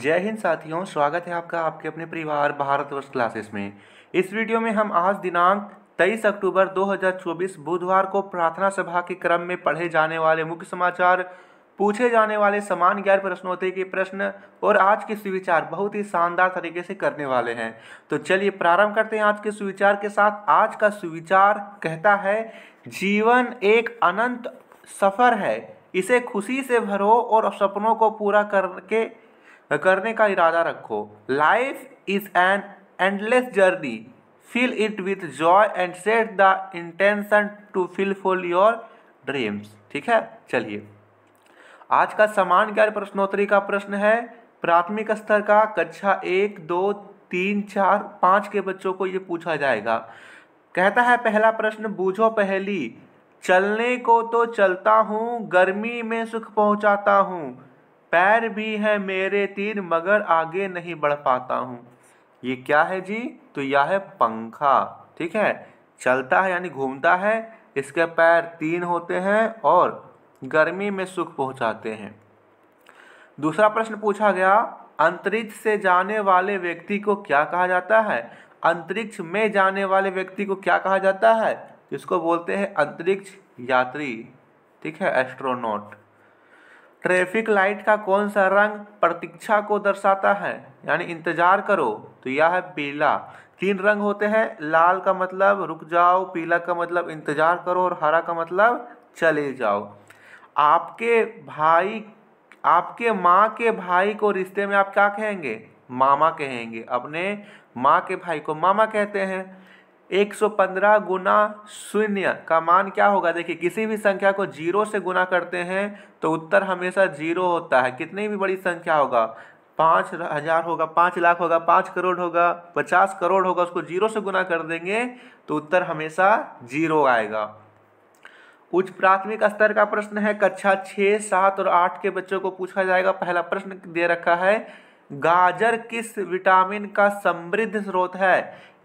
जय हिंद साथियों स्वागत है आपका आपके अपने परिवार भारतवर्ष क्लासेस में इस वीडियो में हम आज दिनांक 23 अक्टूबर 2024 बुधवार को प्रार्थना सभा के क्रम में पढ़े जाने वाले मुख्य समाचार पूछे जाने वाले समान ज्ञान प्रश्नोत्तरी के प्रश्न और आज के सुविचार बहुत ही शानदार तरीके से करने वाले हैं तो चलिए प्रारंभ करते हैं आज के सुविचार के साथ आज का सुविचार कहता है जीवन एक अनंत सफर है इसे खुशी से भरो और सपनों को पूरा करके करने का इरादा रखो life is an endless journey feel it with joy and set the intention to fulfil your dreams ठीक है चलिए आज का समान ज्ञान प्रश्नोत्तरी का प्रश्न है प्राथमिक स्तर का कक्षा एक दो तीन चार पाँच के बच्चों को ये पूछा जाएगा कहता है पहला प्रश्न बूझो पहली चलने को तो चलता हूँ गर्मी में सुख पहुँचाता हूँ पैर भी हैं मेरे तीन मगर आगे नहीं बढ़ पाता हूँ ये क्या है जी तो यह है पंखा ठीक है चलता है यानी घूमता है इसके पैर तीन होते हैं और गर्मी में सुख पहुँचाते हैं दूसरा प्रश्न पूछा गया अंतरिक्ष से जाने वाले व्यक्ति को क्या कहा जाता है अंतरिक्ष में जाने वाले व्यक्ति को क्या कहा जाता है इसको बोलते हैं अंतरिक्ष यात्री ठीक है एस्ट्रोनॉट ट्रैफिक लाइट का कौन सा रंग प्रतीक्षा को दर्शाता है यानी इंतजार करो तो यह है पीला तीन रंग होते हैं लाल का मतलब रुक जाओ पीला का मतलब इंतजार करो और हरा का मतलब चले जाओ आपके भाई आपके माँ के भाई को रिश्ते में आप क्या कहेंगे मामा कहेंगे अपने माँ के भाई को मामा कहते हैं 115 गुना शून्य का मान क्या होगा देखिए किसी भी संख्या को जीरो से गुना करते हैं तो उत्तर हमेशा जीरो होता है कितनी भी बड़ी संख्या होगा पाँच हज़ार होगा पाँच लाख होगा पाँच करोड़ होगा पचास करोड़ होगा उसको जीरो से गुना कर देंगे तो उत्तर हमेशा जीरो आएगा उच्च प्राथमिक स्तर का प्रश्न है कक्षा छः सात और आठ के बच्चों को पूछा जाएगा पहला प्रश्न दे रखा है गाजर किस विटामिन का समृद्ध स्रोत है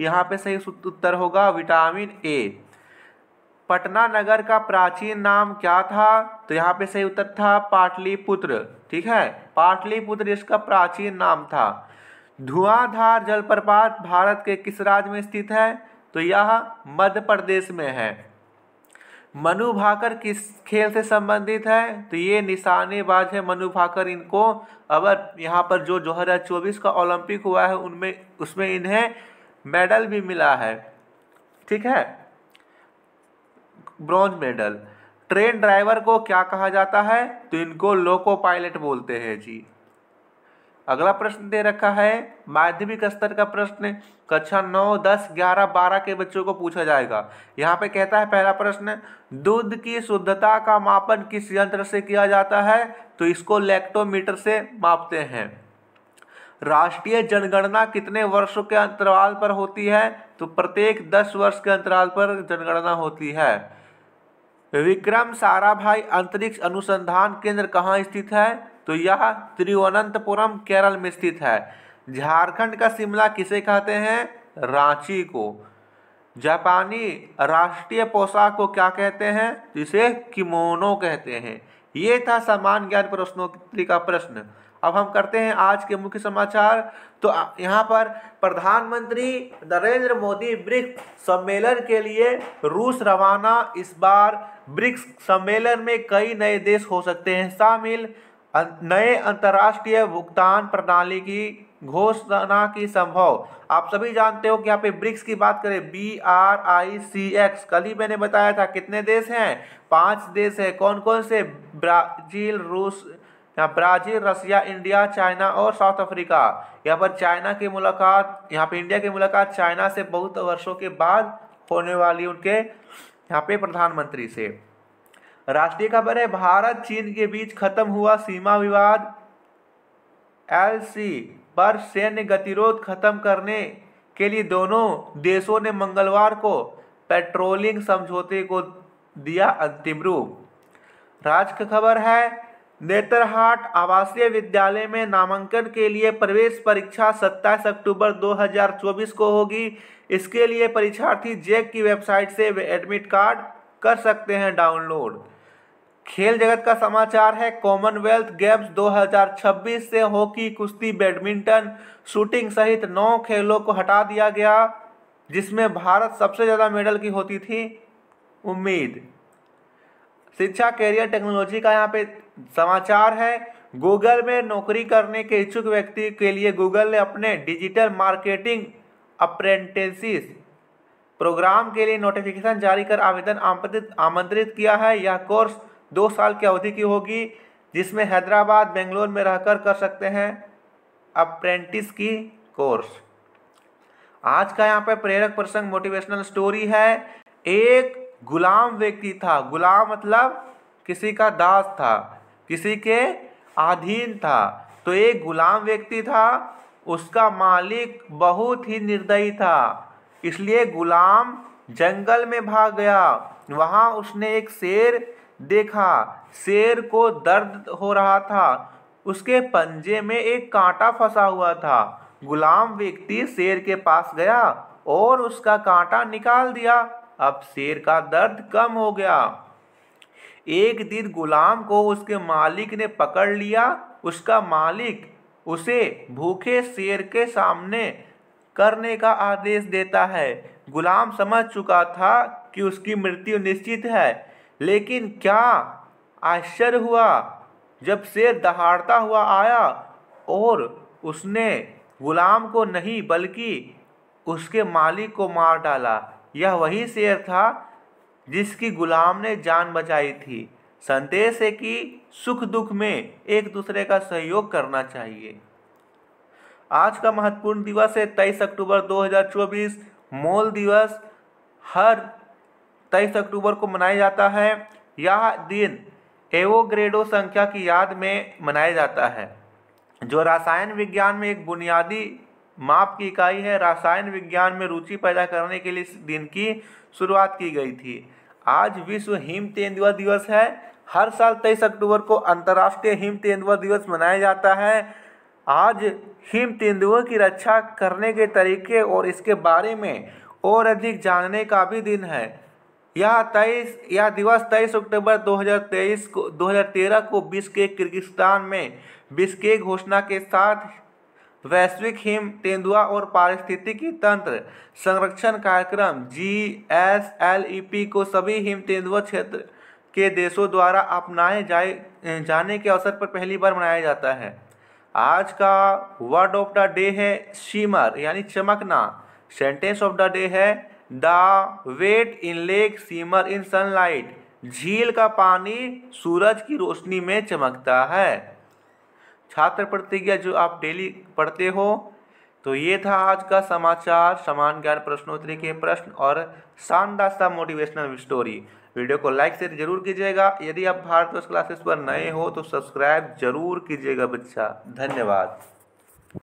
यहाँ पे सही उत्तर होगा विटामिन ए पटना नगर का प्राचीन नाम क्या था तो यहाँ पे सही उत्तर था पाटलिपुत्र ठीक है पाटलिपुत्र इसका प्राचीन नाम था धुआंधार जलप्रपात भारत के किस राज्य में स्थित है तो यह मध्य प्रदेश में है मनु भाकर किस खेल से संबंधित है तो ये निशानेबाज है मनु भाकर इनको अब यहाँ पर जो दो हज़ार चौबीस का ओलंपिक हुआ है उनमें उसमें इन्हें मेडल भी मिला है ठीक है ब्रॉन्ज मेडल ट्रेन ड्राइवर को क्या कहा जाता है तो इनको लोको पायलट बोलते हैं जी अगला प्रश्न दे रखा है माध्यमिक स्तर का प्रश्न कक्षा नौ दस ग्यारह बारह के बच्चों को पूछा जाएगा यहाँ पे कहता है पहला प्रश्न दूध की शुद्धता का मापन किस यंत्र से किया जाता है तो इसको लैक्टोमीटर से मापते हैं राष्ट्रीय जनगणना कितने वर्षों के अंतराल पर होती है तो प्रत्येक दस वर्ष के अंतराल पर जनगणना होती है विक्रम साराभाई अंतरिक्ष अनुसंधान केंद्र कहाँ स्थित है तो यह तिरुवनंतपुरम केरल में स्थित है झारखंड का शिमला किसे कहते हैं रांची को जापानी राष्ट्रीय पोशाक को क्या कहते हैं तो इसे किमोनो कहते हैं ये था सामान्य ज्ञान प्रश्नोत्तरी का प्रश्न अब हम करते हैं आज के मुख्य समाचार तो यहाँ पर प्रधानमंत्री नरेंद्र मोदी ब्रिक्स सम्मेलन के लिए रूस रवाना इस बार ब्रिक्स सम्मेलन में कई नए देश हो सकते हैं शामिल अं, नए अंतर्राष्ट्रीय भुगतान प्रणाली की घोषणा की संभव आप सभी जानते हो कि यहाँ पे ब्रिक्स की बात करें B R I C S कल ही मैंने बताया था कितने देश हैं पांच देश हैं कौन कौन से ब्राजील रूस यहाँ ब्राज़ील रसिया इंडिया चाइना और साउथ अफ्रीका यहाँ पर चाइना की मुलाकात यहाँ पे इंडिया की मुलाकात चाइना से बहुत वर्षों के बाद होने वाली उनके यहाँ पे प्रधानमंत्री से राष्ट्रीय खबर है भारत चीन के बीच खत्म हुआ सीमा विवाद सी पर सैन्य गतिरोध खत्म करने के लिए दोनों देशों ने मंगलवार को पेट्रोलिंग समझौते को दिया अंतिम रूप राज की खबर है नेतरहाट आवासीय विद्यालय में नामांकन के लिए प्रवेश परीक्षा 27 अक्टूबर 2024 को होगी इसके लिए परीक्षार्थी जैक की वेबसाइट से वे एडमिट कार्ड कर सकते हैं डाउनलोड खेल जगत का समाचार है कॉमनवेल्थ गेम्स 2026 से हॉकी कुश्ती बैडमिंटन शूटिंग सहित नौ खेलों को हटा दिया गया जिसमें भारत सबसे ज़्यादा मेडल की होती थी उम्मीद शिक्षा कैरियर टेक्नोलॉजी का यहाँ पे समाचार है गूगल में नौकरी करने के इच्छुक व्यक्ति के लिए गूगल ने अपने डिजिटल मार्केटिंग अप्रेंटेसिस प्रोग्राम के लिए नोटिफिकेशन जारी कर आवेदन आमंत्रित आमंत्रित किया है यह कोर्स दो साल की अवधि की होगी जिसमें हैदराबाद बेंगलोर में रहकर कर सकते हैं अप्रेंटिस की कोर्स आज का यहाँ पर प्रेरक प्रसंग मोटिवेशनल स्टोरी है एक गुलाम व्यक्ति था गुलाम मतलब किसी का दास था किसी के अधीन था तो एक गुलाम व्यक्ति था उसका मालिक बहुत ही निर्दयी था इसलिए गुलाम जंगल में भाग गया वहाँ उसने एक शेर देखा शेर को दर्द हो रहा था उसके पंजे में एक कांटा फंसा हुआ था गुलाम व्यक्ति शेर के पास गया और उसका कांटा निकाल दिया अब शेर का दर्द कम हो गया एक दिन गुलाम को उसके मालिक ने पकड़ लिया उसका मालिक उसे भूखे शेर के सामने करने का आदेश देता है गुलाम समझ चुका था कि उसकी मृत्यु निश्चित है लेकिन क्या आश्चर्य हुआ जब शेर दहाड़ता हुआ आया और उसने गुलाम को नहीं बल्कि उसके मालिक को मार डाला यह वही शेर था जिसकी गुलाम ने जान बचाई थी संदेश है कि सुख दुख में एक दूसरे का सहयोग करना चाहिए आज का महत्वपूर्ण दिवस है तेईस अक्टूबर 2024 मोल दिवस हर तेईस अक्टूबर को मनाया जाता है यह दिन एवोग्रेडो संख्या की याद में मनाया जाता है जो रसायन विज्ञान में एक बुनियादी माप की इकाई है रसायन विज्ञान में रुचि पैदा करने के लिए इस दिन की शुरुआत की गई थी आज विश्व हिम तेंदुआ दिवस है हर साल तेईस अक्टूबर को अंतर्राष्ट्रीय हिम तेंदुआ दिवस मनाया जाता है आज हिम तेंदुओं की रक्षा करने के तरीके और इसके बारे में और अधिक जानने का भी दिन है यह तेईस यह दिवस तेईस अक्टूबर 2023 को 2013 को बिस्केक किर्गिस्तान में बिस्केक घोषणा के साथ वैश्विक हिम तेंदुआ और पारिस्थितिकी तंत्र संरक्षण कार्यक्रम G S L E P को सभी हिम तेंदुआ क्षेत्र के देशों द्वारा अपनाए जाए जाने के अवसर पर पहली बार मनाया जाता है आज का वर्ड ऑफ द डे है शिमर यानी चमकना सेंटेंस ऑफ द डे है the water in lake shimmer in sunlight झील का पानी सूरज की रोशनी में चमकता है छात्र प्रतिज्ञा जो आप डेली पढ़ते हो तो ये था आज का समाचार समान ज्ञान प्रश्नोत्तरी के प्रश्न और शानदार सा मोटिवेशनल स्टोरी वीडियो को लाइक शेयर जरूर कीजिएगा यदि आप भारतवर्ष क्लासेस पर नए हो तो सब्सक्राइब जरूर कीजिएगा बच्चा धन्यवाद